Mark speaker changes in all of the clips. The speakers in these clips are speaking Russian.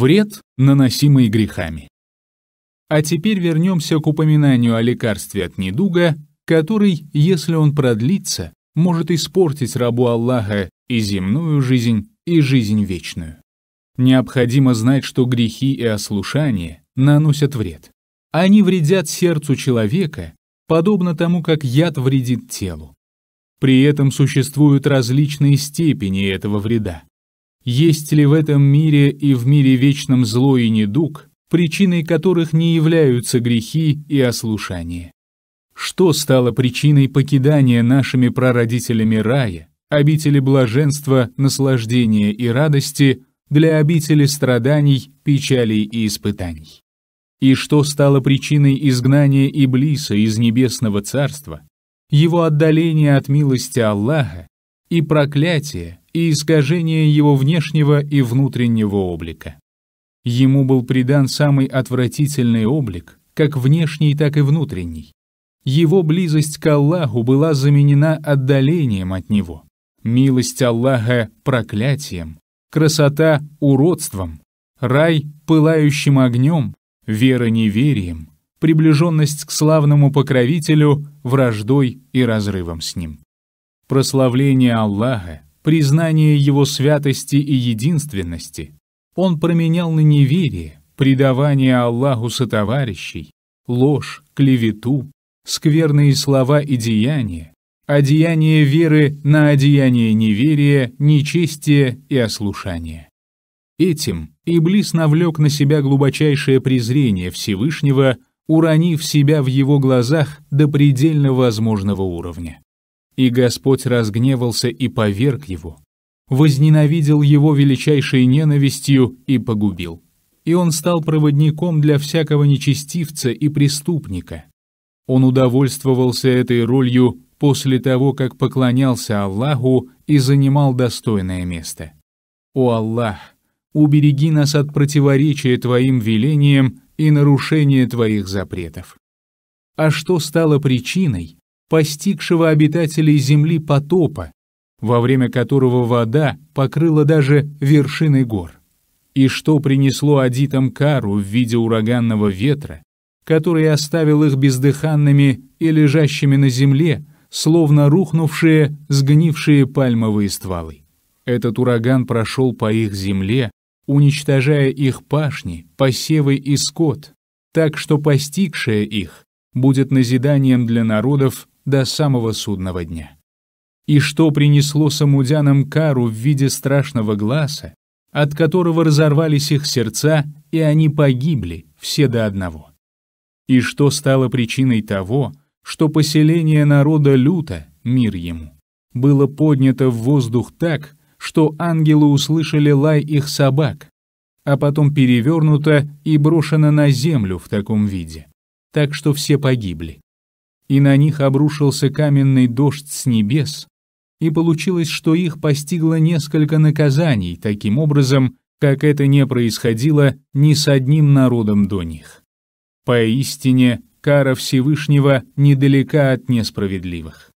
Speaker 1: Вред, наносимый грехами. А теперь вернемся к упоминанию о лекарстве от недуга, который, если он продлится, может испортить рабу Аллаха и земную жизнь, и жизнь вечную. Необходимо знать, что грехи и ослушание наносят вред. Они вредят сердцу человека, подобно тому, как яд вредит телу. При этом существуют различные степени этого вреда. Есть ли в этом мире и в мире вечном зло и недуг, причиной которых не являются грехи и ослушание? Что стало причиной покидания нашими прародителями рая, обители блаженства, наслаждения и радости для обители страданий, печалей и испытаний? И что стало причиной изгнания Иблиса из небесного царства, его отдаления от милости Аллаха и проклятия, и искажение его внешнего и внутреннего облика. Ему был придан самый отвратительный облик, как внешний, так и внутренний. Его близость к Аллаху была заменена отдалением от него, милость Аллаха — проклятием, красота — уродством, рай — пылающим огнем, вера — неверием, приближенность к славному покровителю — враждой и разрывом с ним. Прославление Аллаха — признание его святости и единственности, он променял на неверие, предавание Аллаху сотоварищей, ложь, клевету, скверные слова и деяния, одеяние веры на одеяние неверия, нечестие и ослушание. Этим Иблис навлек на себя глубочайшее презрение Всевышнего, уронив себя в его глазах до предельно возможного уровня. И Господь разгневался и поверг его, возненавидел его величайшей ненавистью и погубил. И он стал проводником для всякого нечестивца и преступника. Он удовольствовался этой ролью после того, как поклонялся Аллаху и занимал достойное место. «О Аллах, убереги нас от противоречия Твоим велениям и нарушения Твоих запретов». А что стало причиной – постигшего обитателей Земли потопа, во время которого вода покрыла даже вершины гор. И что принесло адитам кару в виде ураганного ветра, который оставил их бездыханными и лежащими на земле, словно рухнувшие, сгнившие пальмовые стволы. Этот ураган прошел по их земле, уничтожая их пашни, посевы и скот, так что постигшее их будет назиданием для народов до самого судного дня. И что принесло самудянам кару в виде страшного глаза, от которого разорвались их сердца, и они погибли, все до одного. И что стало причиной того, что поселение народа люта, мир ему, было поднято в воздух так, что ангелы услышали лай их собак, а потом перевернуто и брошено на землю в таком виде, так что все погибли, и на них обрушился каменный дождь с небес, и получилось, что их постигло несколько наказаний, таким образом, как это не происходило ни с одним народом до них. Поистине, кара Всевышнего недалека от несправедливых.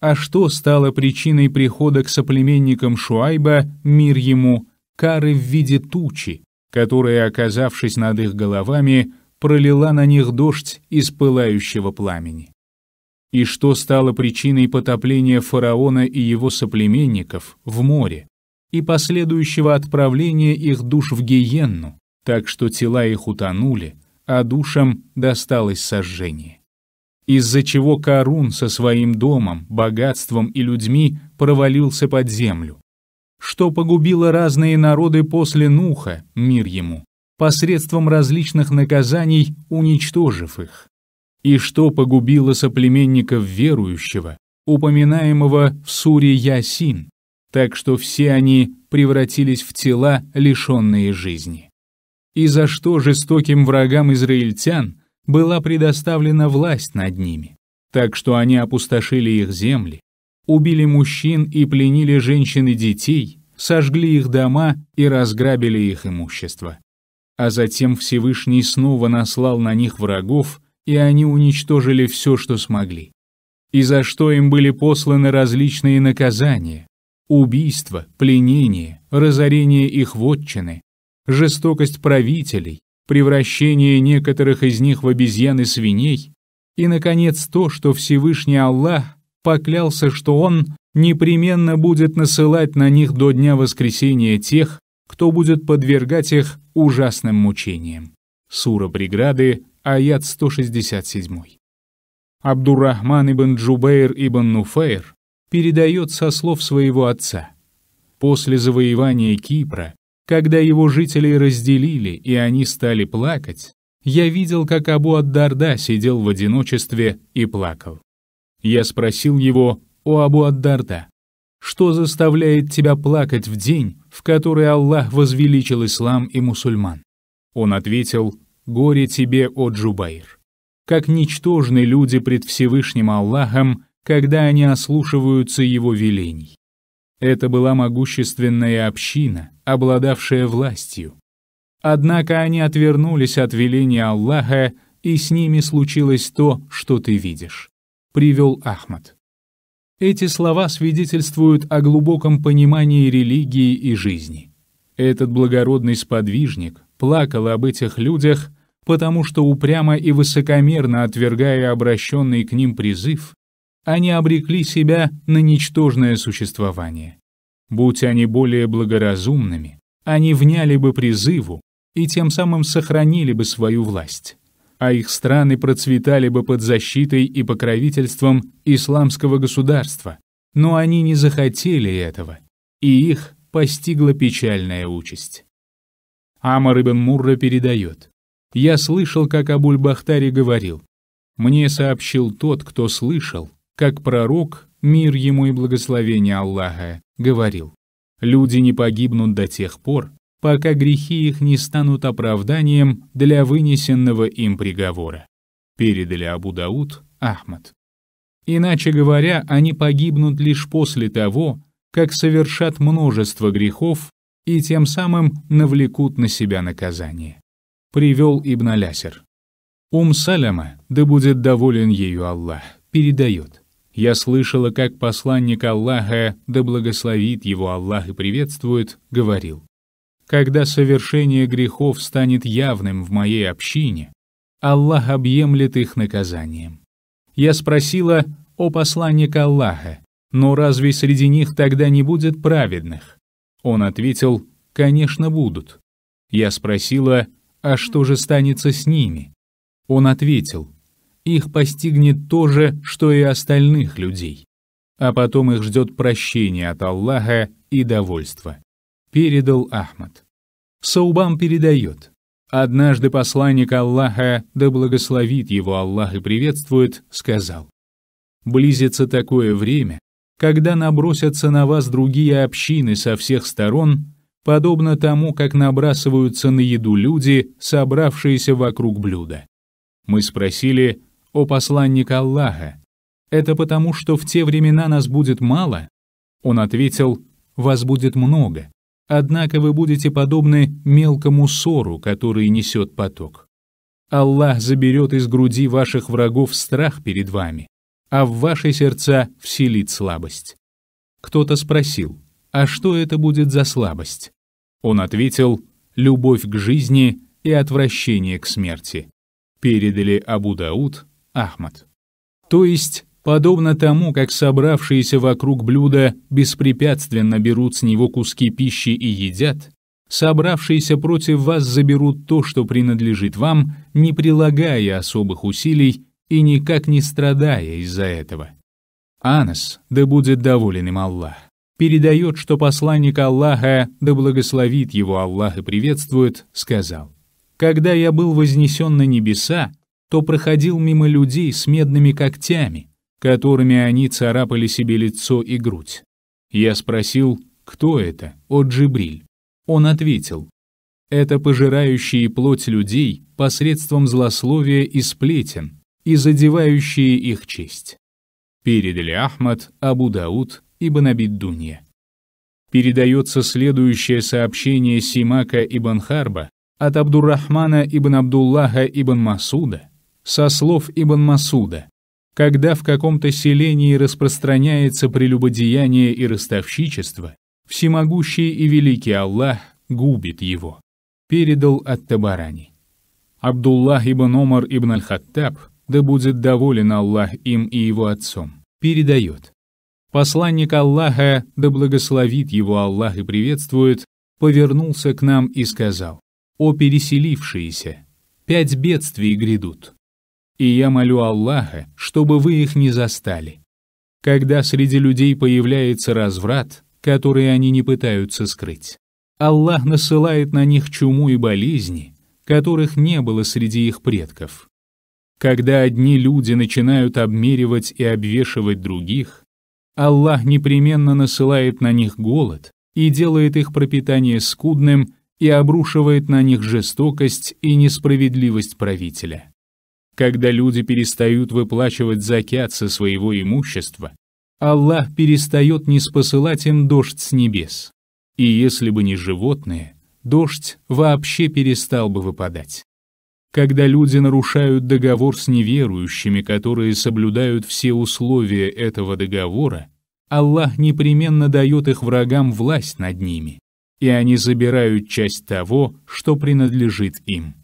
Speaker 1: А что стало причиной прихода к соплеменникам Шуайба, мир ему, кары в виде тучи, которая, оказавшись над их головами, пролила на них дождь из пылающего пламени? и что стало причиной потопления фараона и его соплеменников в море и последующего отправления их душ в гиенну, так что тела их утонули, а душам досталось сожжение. Из-за чего Карун со своим домом, богатством и людьми провалился под землю, что погубило разные народы после Нуха, мир ему, посредством различных наказаний, уничтожив их и что погубило соплеменников верующего, упоминаемого в суре Ясин, так что все они превратились в тела, лишенные жизни. И за что жестоким врагам израильтян была предоставлена власть над ними, так что они опустошили их земли, убили мужчин и пленили женщин и детей, сожгли их дома и разграбили их имущество. А затем Всевышний снова наслал на них врагов, и они уничтожили все, что смогли. И за что им были посланы различные наказания – убийства, пленение, разорение их вотчины, жестокость правителей, превращение некоторых из них в обезьян и свиней, и, наконец, то, что Всевышний Аллах поклялся, что Он непременно будет насылать на них до дня воскресения тех, кто будет подвергать их ужасным мучениям. Сура «Преграды», аят 167. Абдуррахман ибн Джубейр ибн Нуфейр передает со слов своего отца. После завоевания Кипра, когда его жителей разделили и они стали плакать, я видел, как Абу Аддарда сидел в одиночестве и плакал. Я спросил его, у Абу Аддарда, что заставляет тебя плакать в день, в который Аллах возвеличил ислам и мусульман?» Он ответил, горе тебе, о Джубайр! Как ничтожны люди пред Всевышним Аллахом, когда они ослушиваются его велений. Это была могущественная община, обладавшая властью. Однако они отвернулись от веления Аллаха, и с ними случилось то, что ты видишь», — привел Ахмад. Эти слова свидетельствуют о глубоком понимании религии и жизни. Этот благородный сподвижник плакал об этих людях, потому что упрямо и высокомерно отвергая обращенный к ним призыв, они обрекли себя на ничтожное существование. Будь они более благоразумными, они вняли бы призыву и тем самым сохранили бы свою власть, а их страны процветали бы под защитой и покровительством исламского государства, но они не захотели этого, и их постигла печальная участь. Амар ибн Мурра передает, я слышал, как Абуль-Бахтари говорил. Мне сообщил тот, кто слышал, как пророк, мир ему и благословение Аллаха, говорил. Люди не погибнут до тех пор, пока грехи их не станут оправданием для вынесенного им приговора. Передали Абу Дауд, Ахмад. Иначе говоря, они погибнут лишь после того, как совершат множество грехов и тем самым навлекут на себя наказание привел Ибн Алясер. Ум Саляма, да будет доволен ею Аллах, передает. Я слышала, как посланник Аллаха, да благословит его Аллах и приветствует, говорил. Когда совершение грехов станет явным в моей общине, Аллах объемлет их наказанием. Я спросила, о посланник Аллаха, но разве среди них тогда не будет праведных? Он ответил, конечно, будут. Я спросила, «А что же станется с ними?» Он ответил, «Их постигнет то же, что и остальных людей, а потом их ждет прощение от Аллаха и довольство». Передал Ахмад. Саубам передает. Однажды посланник Аллаха, да благословит его Аллах и приветствует, сказал, «Близится такое время, когда набросятся на вас другие общины со всех сторон подобно тому, как набрасываются на еду люди, собравшиеся вокруг блюда. Мы спросили «О посланник Аллаха, это потому, что в те времена нас будет мало?» Он ответил «Вас будет много, однако вы будете подобны мелкому ссору, который несет поток. Аллах заберет из груди ваших врагов страх перед вами, а в ваши сердца вселит слабость». Кто-то спросил а что это будет за слабость? Он ответил, любовь к жизни и отвращение к смерти. Передали Абу Дауд, Ахмад. То есть, подобно тому, как собравшиеся вокруг блюда беспрепятственно берут с него куски пищи и едят, собравшиеся против вас заберут то, что принадлежит вам, не прилагая особых усилий и никак не страдая из-за этого. Анас, да будет доволен им Аллах передает, что посланник Аллаха, да благословит его Аллах и приветствует, сказал, «Когда я был вознесен на небеса, то проходил мимо людей с медными когтями, которыми они царапали себе лицо и грудь. Я спросил, кто это, о Джибриль? Он ответил, это пожирающие плоть людей посредством злословия и сплетен и задевающие их честь. Передали Ахмад, Абу Дауд ибн Абиддунья. Передается следующее сообщение Симака ибн Харба от Абдуррахмана ибн Абдуллаха ибн Масуда, со слов ибн Масуда, когда в каком-то селении распространяется прелюбодеяние и ростовщичество, всемогущий и великий Аллах губит его. Передал от Табарани. Абдуллах ибн Омар ибн Аль-Хаттаб, да будет доволен Аллах им и его отцом, передает. Посланник Аллаха, да благословит его Аллах и приветствует, повернулся к нам и сказал, «О переселившиеся, пять бедствий грядут, и я молю Аллаха, чтобы вы их не застали. Когда среди людей появляется разврат, который они не пытаются скрыть, Аллах насылает на них чуму и болезни, которых не было среди их предков. Когда одни люди начинают обмеривать и обвешивать других, Аллах непременно насылает на них голод и делает их пропитание скудным и обрушивает на них жестокость и несправедливость правителя. Когда люди перестают выплачивать закят со своего имущества, Аллах перестает не спосылать им дождь с небес. И если бы не животные, дождь вообще перестал бы выпадать когда люди нарушают договор с неверующими, которые соблюдают все условия этого договора, Аллах непременно дает их врагам власть над ними, и они забирают часть того, что принадлежит им.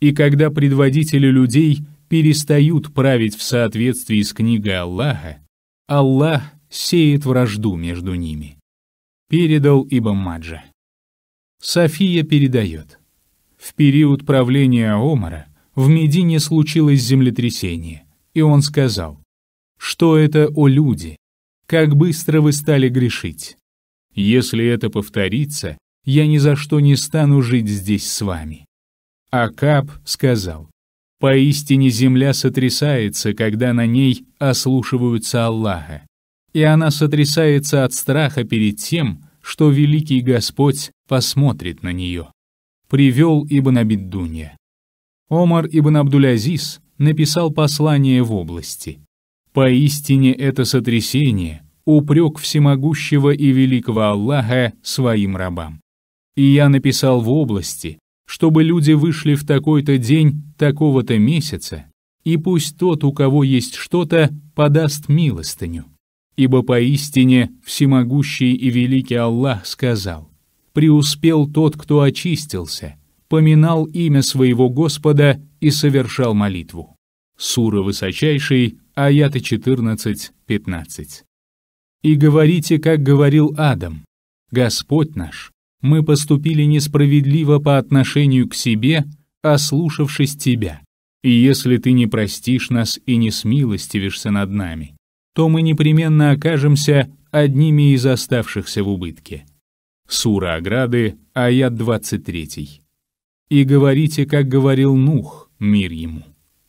Speaker 1: И когда предводители людей перестают править в соответствии с книгой Аллаха, Аллах сеет вражду между ними. Передал Ибн Маджа. София передает. В период правления Омара в Медине случилось землетрясение, и он сказал, «Что это, о люди? Как быстро вы стали грешить? Если это повторится, я ни за что не стану жить здесь с вами». Акаб сказал, «Поистине земля сотрясается, когда на ней ослушиваются Аллаха, и она сотрясается от страха перед тем, что великий Господь посмотрит на нее» привел Ибн Абиддунья. Омар Ибн Абдулязис написал послание в области. «Поистине это сотрясение, упрек всемогущего и великого Аллаха своим рабам. И я написал в области, чтобы люди вышли в такой-то день такого-то месяца, и пусть тот, у кого есть что-то, подаст милостыню. Ибо поистине всемогущий и великий Аллах сказал, преуспел тот, кто очистился, поминал имя своего Господа и совершал молитву. Сура Высочайший, аяты 14-15. «И говорите, как говорил Адам, Господь наш, мы поступили несправедливо по отношению к себе, ослушавшись Тебя. И если Ты не простишь нас и не смилостивишься над нами, то мы непременно окажемся одними из оставшихся в убытке». Сура Ограды, аят 23. «И говорите, как говорил Нух, мир ему.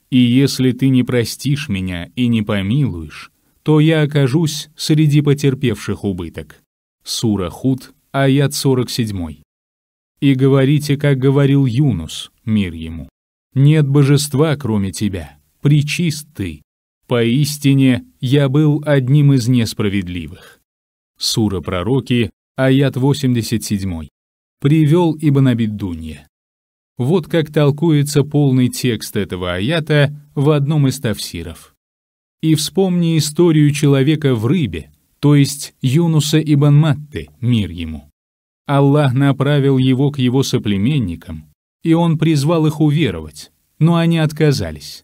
Speaker 1: И если ты не простишь меня и не помилуешь, то я окажусь среди потерпевших убыток». Сура Худ, аят 47. «И говорите, как говорил Юнус, мир ему. Нет божества, кроме тебя, причист ты. Поистине я был одним из несправедливых». Сура Пророки, аят 87, привел Ибн Абиддунья. Вот как толкуется полный текст этого аята в одном из тафсиров. «И вспомни историю человека в рыбе, то есть Юнуса ибн Матты, мир ему. Аллах направил его к его соплеменникам, и он призвал их уверовать, но они отказались.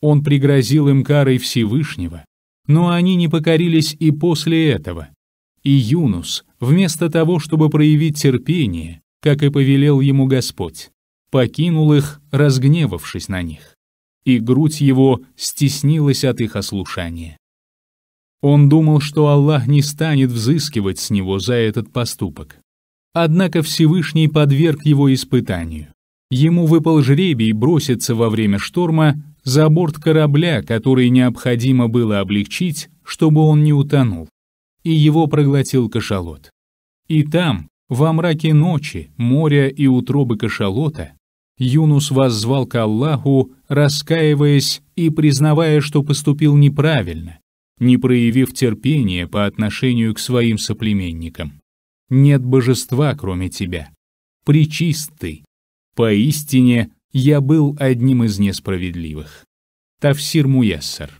Speaker 1: Он пригрозил им карой Всевышнего, но они не покорились и после этого, и Юнус, вместо того, чтобы проявить терпение, как и повелел ему Господь, покинул их, разгневавшись на них, и грудь его стеснилась от их ослушания. Он думал, что Аллах не станет взыскивать с него за этот поступок. Однако Всевышний подверг его испытанию. Ему выпал жребий броситься во время шторма за борт корабля, который необходимо было облегчить, чтобы он не утонул и его проглотил кашалот. И там, во мраке ночи, моря и утробы кашалота, Юнус воззвал к Аллаху, раскаиваясь и признавая, что поступил неправильно, не проявив терпения по отношению к своим соплеменникам. «Нет божества, кроме тебя. Причистый. Поистине, я был одним из несправедливых». Тафсир Муяссар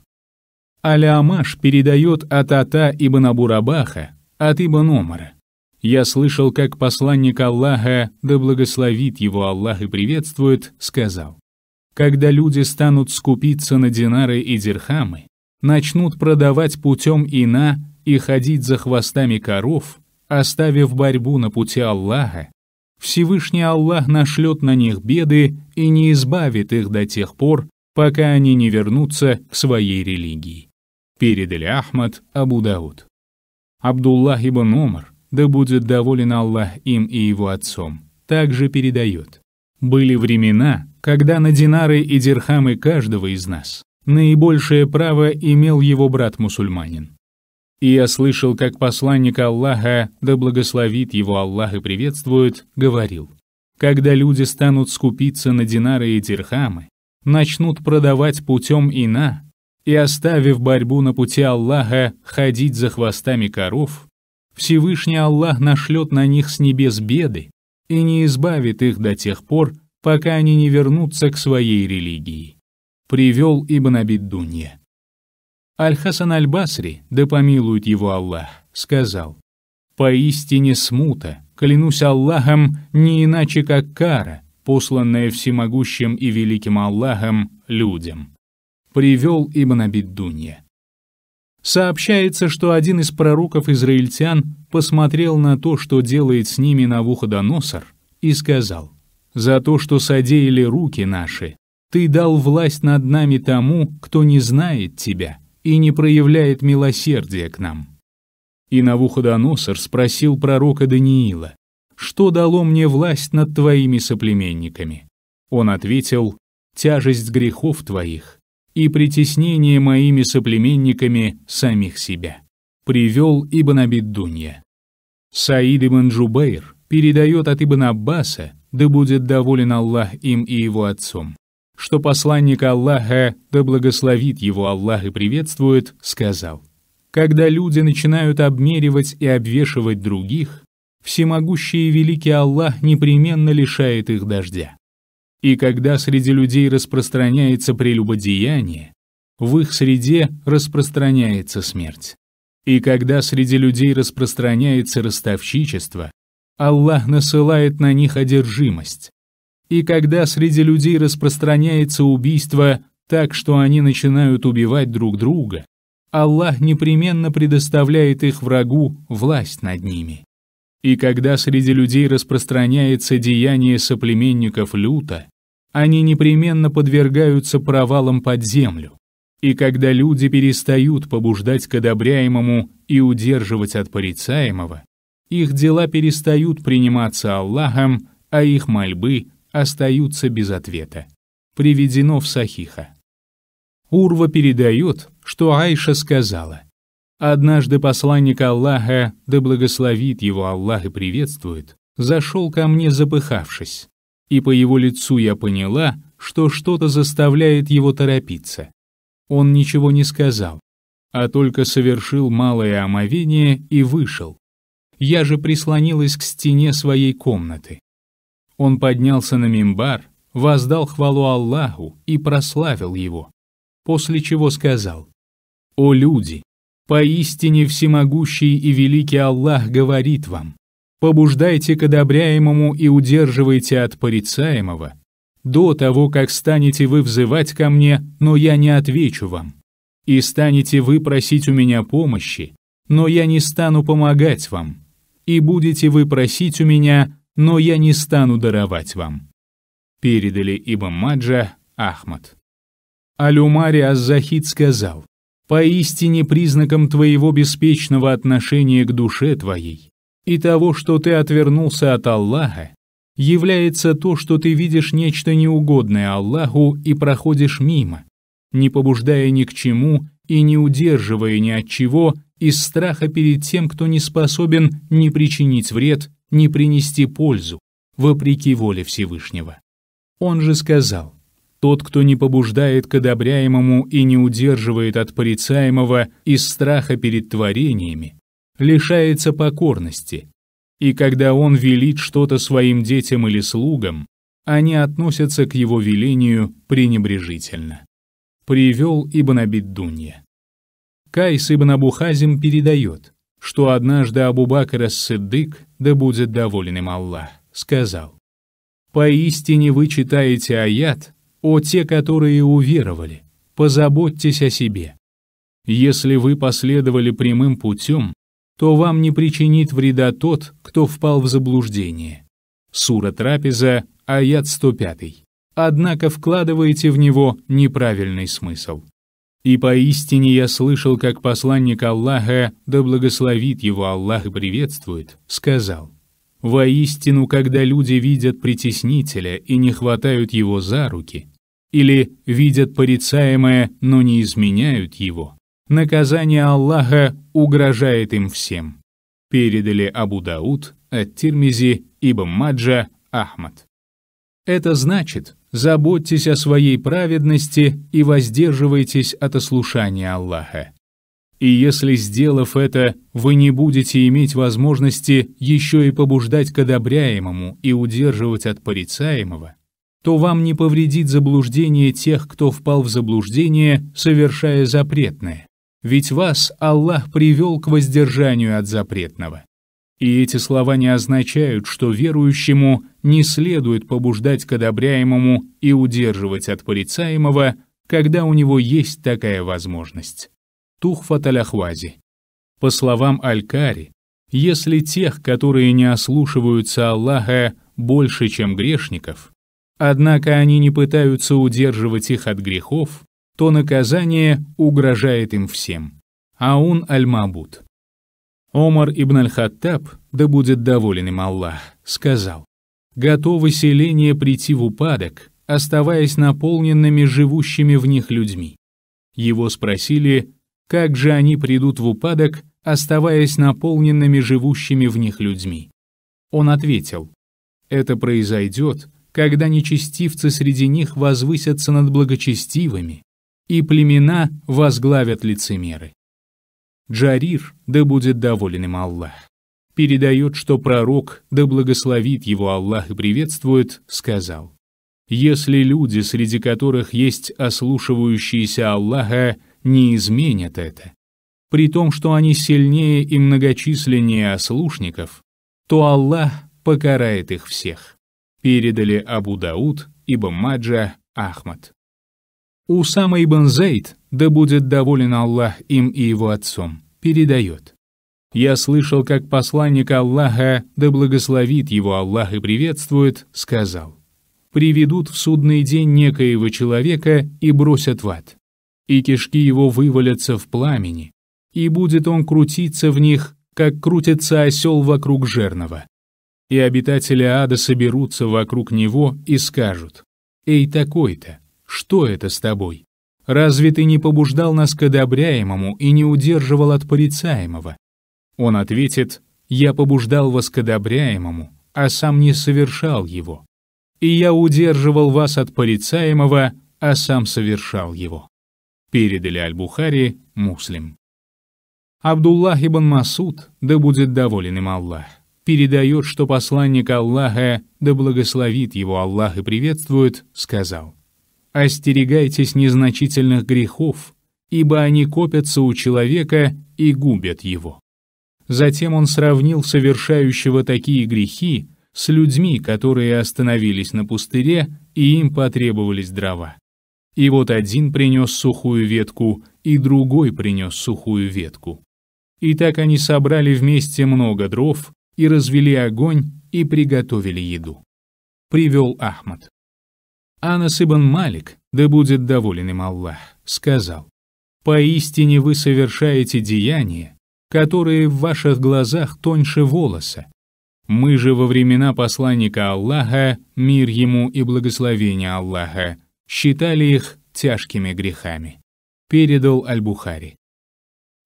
Speaker 1: Алямаш передает от Ата ибн Абурабаха, от ибн Омара. Я слышал, как посланник Аллаха, да благословит его Аллах и приветствует, сказал, «Когда люди станут скупиться на динары и дирхамы, начнут продавать путем ина и ходить за хвостами коров, оставив борьбу на пути Аллаха, Всевышний Аллах нашлет на них беды и не избавит их до тех пор, пока они не вернутся к своей религии. Передали Ахмад, Абу Дауд. Абдуллах ибн Умар, да будет доволен Аллах им и его отцом, также передает. Были времена, когда на динары и дирхамы каждого из нас наибольшее право имел его брат-мусульманин. И я слышал, как посланник Аллаха, да благословит его Аллах и приветствует, говорил, «Когда люди станут скупиться на динары и дирхамы, начнут продавать путем ина, и оставив борьбу на пути Аллаха ходить за хвостами коров, Всевышний Аллах нашлет на них с небес беды и не избавит их до тех пор, пока они не вернутся к своей религии. Привел Ибн Абиддунья. Аль-Хасан Аль-Басри, да помилует его Аллах, сказал, «Поистине смута, клянусь Аллахом, не иначе как кара, посланная всемогущим и великим Аллахом людям привел Ибн Абиддунья. Сообщается, что один из пророков израильтян посмотрел на то, что делает с ними Навуходоносор, и сказал, «За то, что содеяли руки наши, ты дал власть над нами тому, кто не знает тебя и не проявляет милосердия к нам». И Навуходоносор спросил пророка Даниила, «Что дало мне власть над твоими соплеменниками?» Он ответил, «Тяжесть грехов твоих и притеснение моими соплеменниками самих себя. Привел Ибн Абиддунья. Саид Ибн Джубейр передает от Ибн Аббаса, да будет доволен Аллах им и его отцом, что посланник Аллаха, да благословит его Аллах и приветствует, сказал, «Когда люди начинают обмеривать и обвешивать других, всемогущий и великий Аллах непременно лишает их дождя. И когда среди людей распространяется прелюбодеяние, в их среде распространяется смерть. И когда среди людей распространяется ростовщичество, Аллах насылает на них одержимость. И когда среди людей распространяется убийство так, что они начинают убивать друг друга, Аллах непременно предоставляет их врагу власть над ними. И когда среди людей распространяется деяние соплеменников люта, они непременно подвергаются провалам под землю. И когда люди перестают побуждать к одобряемому и удерживать от порицаемого, их дела перестают приниматься Аллахом, а их мольбы остаются без ответа. Приведено в Сахиха. Урва передает, что Айша сказала — Однажды посланник Аллаха, да благословит его Аллах и приветствует, зашел ко мне запыхавшись, и по его лицу я поняла, что что-то заставляет его торопиться. Он ничего не сказал, а только совершил малое омовение и вышел. Я же прислонилась к стене своей комнаты. Он поднялся на мимбар, воздал хвалу Аллаху и прославил его, после чего сказал, «О люди, Поистине всемогущий и великий Аллах говорит вам, побуждайте к одобряемому и удерживайте от порицаемого, до того, как станете вы взывать ко мне, но я не отвечу вам, и станете вы просить у меня помощи, но я не стану помогать вам, и будете вы просить у меня, но я не стану даровать вам». Передали Ибн Маджа Ахмад. Алюмари Аз-Захид сказал, поистине признаком твоего беспечного отношения к душе твоей и того, что ты отвернулся от Аллаха, является то, что ты видишь нечто неугодное Аллаху и проходишь мимо, не побуждая ни к чему и не удерживая ни от чего из страха перед тем, кто не способен ни причинить вред, ни принести пользу, вопреки воле Всевышнего. Он же сказал, тот, кто не побуждает к одобряемому и не удерживает от порицаемого из страха перед творениями, лишается покорности. И когда он велит что-то своим детям или слугам, они относятся к его велению пренебрежительно. Привел Ибн Абиддунья. Кайс Ибн Абухазим передает, что однажды Абу-Бакр Сыддык, да будет доволен им Аллах, сказал, «Поистине вы читаете аят, «О те, которые уверовали, позаботьтесь о себе. Если вы последовали прямым путем, то вам не причинит вреда тот, кто впал в заблуждение». Сура Трапеза, аят 105. Однако вкладываете в него неправильный смысл. «И поистине я слышал, как посланник Аллаха, да благословит его Аллах и приветствует, сказал, Воистину, когда люди видят притеснителя и не хватают его за руки, или видят порицаемое, но не изменяют его, наказание Аллаха угрожает им всем. Передали Абу Дауд, Ат-Тирмизи, Ибн Маджа, Ахмад. Это значит, заботьтесь о своей праведности и воздерживайтесь от ослушания Аллаха. И если, сделав это, вы не будете иметь возможности еще и побуждать к одобряемому и удерживать от порицаемого, то вам не повредит заблуждение тех, кто впал в заблуждение, совершая запретное. Ведь вас Аллах привел к воздержанию от запретного. И эти слова не означают, что верующему не следует побуждать к одобряемому и удерживать от порицаемого, когда у него есть такая возможность. Тухфат Аляхвази. По словам Алькари, если тех, которые не ослушиваются Аллаха, больше, чем грешников, однако они не пытаются удерживать их от грехов, то наказание угрожает им всем. Аун Аль-Мабуд. Омар ибн Аль-Хаттаб, да будет доволен им Аллах, сказал, «Готовы селения прийти в упадок, оставаясь наполненными живущими в них людьми». Его спросили, как же они придут в упадок, оставаясь наполненными живущими в них людьми? Он ответил, «Это произойдет, когда нечестивцы среди них возвысятся над благочестивыми, и племена возглавят лицемеры». Джарир, да будет доволен им Аллах, передает, что пророк, да благословит его Аллах и приветствует, сказал, «Если люди, среди которых есть ослушивающиеся Аллаха, не изменят это, при том, что они сильнее и многочисленнее ослушников, то Аллах покарает их всех. Передали Абу Дауд, Ибн Маджа, Ахмад. Усама ибн Зейд, да будет доволен Аллах им и его отцом, передает. Я слышал, как посланник Аллаха, да благословит его Аллах и приветствует, сказал, «Приведут в судный день некоего человека и бросят в ад и кишки его вывалятся в пламени, и будет он крутиться в них, как крутится осел вокруг жерного. И обитатели ада соберутся вокруг него и скажут, «Эй, такой-то, что это с тобой? Разве ты не побуждал нас к одобряемому и не удерживал от порицаемого?» Он ответит, «Я побуждал вас к одобряемому, а сам не совершал его. И я удерживал вас от порицаемого, а сам совершал его» передали Аль-Бухари, Муслим. Абдуллах ибн Масуд, да будет доволен им Аллах, передает, что посланник Аллаха, да благословит его Аллах и приветствует, сказал, «Остерегайтесь незначительных грехов, ибо они копятся у человека и губят его». Затем он сравнил совершающего такие грехи с людьми, которые остановились на пустыре, и им потребовались дрова. И вот один принес сухую ветку, и другой принес сухую ветку. И так они собрали вместе много дров, и развели огонь, и приготовили еду. Привел Ахмад. Анас ибн Малик, да будет доволен им Аллах, сказал, «Поистине вы совершаете деяния, которые в ваших глазах тоньше волоса. Мы же во времена посланника Аллаха, мир ему и благословение Аллаха, считали их тяжкими грехами. Передал Аль-Бухари.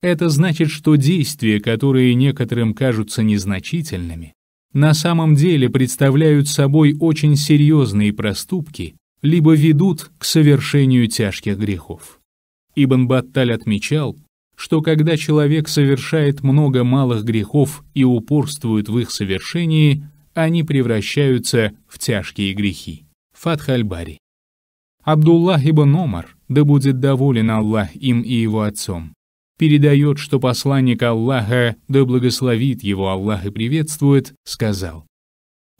Speaker 1: Это значит, что действия, которые некоторым кажутся незначительными, на самом деле представляют собой очень серьезные проступки, либо ведут к совершению тяжких грехов. Ибн Батталь отмечал, что когда человек совершает много малых грехов и упорствует в их совершении, они превращаются в тяжкие грехи. Фатх бари Абдуллах ибн Омар, да будет доволен Аллах им и его отцом, передает, что посланник Аллаха, да благословит его Аллах и приветствует, сказал.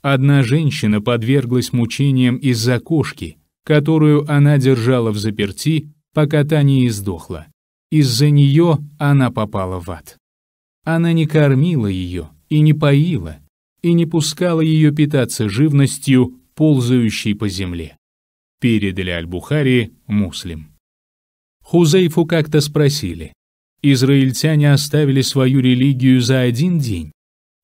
Speaker 1: Одна женщина подверглась мучениям из-за кошки, которую она держала в заперти, пока та не издохла. Из-за нее она попала в ад. Она не кормила ее и не поила, и не пускала ее питаться живностью, ползающей по земле передали Аль-Бухари, Муслим. Хузейфу как-то спросили, «Израильтяне оставили свою религию за один день?»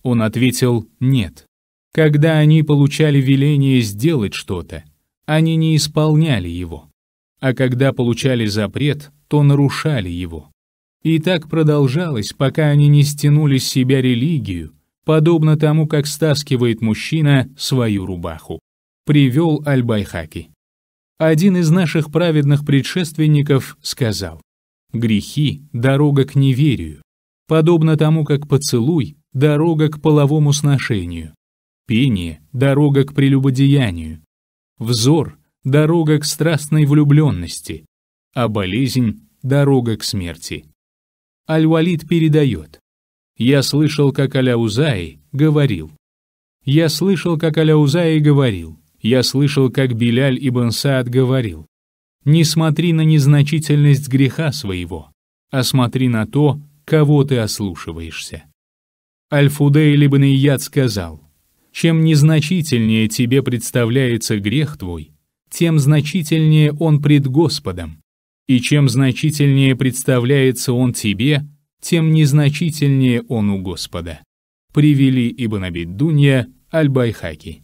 Speaker 1: Он ответил «нет». Когда они получали веление сделать что-то, они не исполняли его, а когда получали запрет, то нарушали его. И так продолжалось, пока они не стянули с себя религию, подобно тому, как стаскивает мужчина свою рубаху. Привел Аль-Байхаки один из наших праведных предшественников сказал, «Грехи – дорога к неверию, подобно тому, как поцелуй – дорога к половому сношению, пение – дорога к прелюбодеянию, взор – дорога к страстной влюбленности, а болезнь – дорога к смерти». Аль-Валид передает, «Я слышал, как Аляузаи говорил, я слышал, как Аляузаи говорил, я слышал, как Беляль ибн Саад говорил, «Не смотри на незначительность греха своего, а смотри на то, кого ты ослушиваешься». Аль-Фудейль ибн Ияд сказал, «Чем незначительнее тебе представляется грех твой, тем значительнее он пред Господом, и чем значительнее представляется он тебе, тем незначительнее он у Господа». Привели Ибн Абиддунья Аль-Байхаки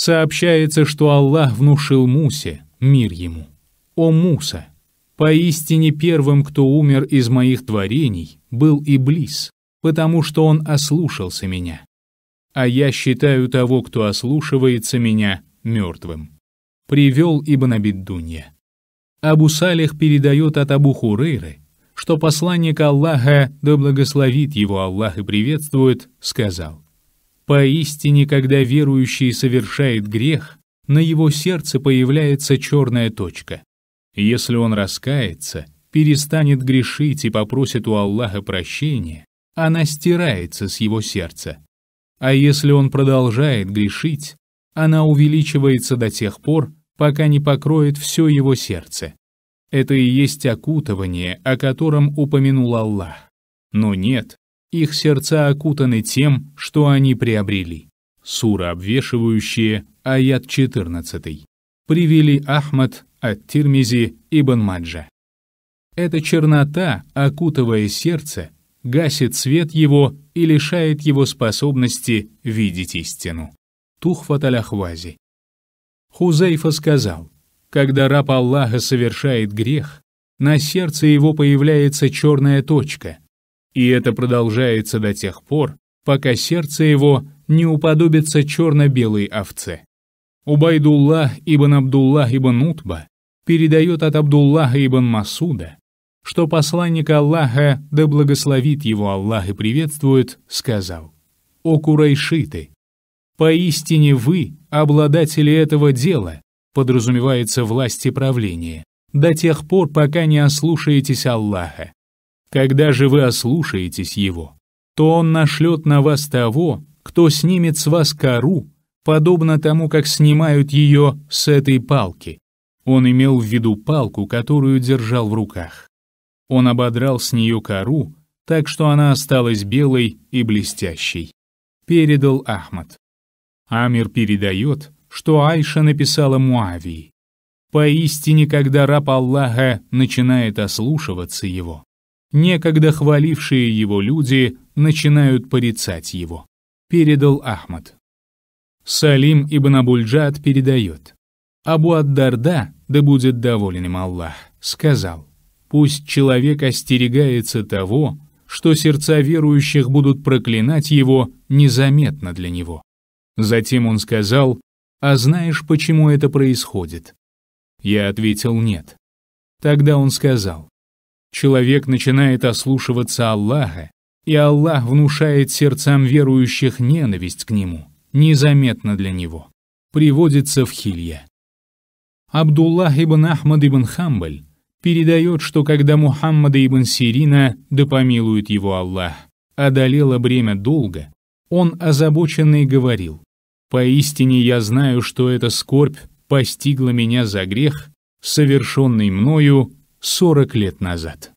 Speaker 1: сообщается, что Аллах внушил Мусе, мир ему, «О Муса, поистине первым, кто умер из моих творений, был Иблис, потому что он ослушался меня. А я считаю того, кто ослушивается меня, мертвым». Привел Ибн Абиддунья. Абу Салих передает от Абу Хурейры, что посланник Аллаха, да благословит его Аллах и приветствует, сказал Поистине, когда верующий совершает грех, на его сердце появляется черная точка. Если он раскается, перестанет грешить и попросит у Аллаха прощения, она стирается с его сердца. А если он продолжает грешить, она увеличивается до тех пор, пока не покроет все его сердце. Это и есть окутывание, о котором упомянул Аллах. Но нет, их сердца окутаны тем, что они приобрели. Сура, обвешивающая, аят 14. Привели Ахмад от Тирмизи Ибн Маджа. Эта чернота, окутывая сердце, гасит свет его и лишает его способности видеть истину. Тухфат аль-Ахвази. Хузейфа сказал, когда раб Аллаха совершает грех, на сердце его появляется черная точка, и это продолжается до тех пор, пока сердце его не уподобится черно-белой овце. Убайдуллах ибн Абдулла ибн Утба передает от Абдуллаха ибн Масуда, что посланник Аллаха, да благословит его Аллах и приветствует, сказал, «О курайшиты! Поистине вы, обладатели этого дела, подразумевается власть и правление, до тех пор, пока не ослушаетесь Аллаха, когда же вы ослушаетесь его, то он нашлет на вас того, кто снимет с вас кору, подобно тому, как снимают ее с этой палки. Он имел в виду палку, которую держал в руках. Он ободрал с нее кору, так что она осталась белой и блестящей. Передал Ахмад. Амир передает, что Айша написала Муавии. «Поистине, когда раб Аллаха начинает ослушиваться его, некогда хвалившие его люди начинают порицать его. Передал Ахмад. Салим ибн Абульджад передает. Абу Ад-Дарда, да будет доволен им Аллах, сказал, «Пусть человек остерегается того, что сердца верующих будут проклинать его незаметно для него». Затем он сказал, «А знаешь, почему это происходит?» Я ответил «нет». Тогда он сказал, Человек начинает ослушиваться Аллаха, и Аллах внушает сердцам верующих ненависть к нему, незаметно для него. Приводится в Хилья. Абдуллах ибн Ахмад ибн Хамбаль передает, что когда Мухаммада ибн Сирина, да помилует его Аллах, одолело бремя долга, он озабоченный говорил, «Поистине я знаю, что эта скорбь постигла меня за грех, совершенный мною 40 лет назад.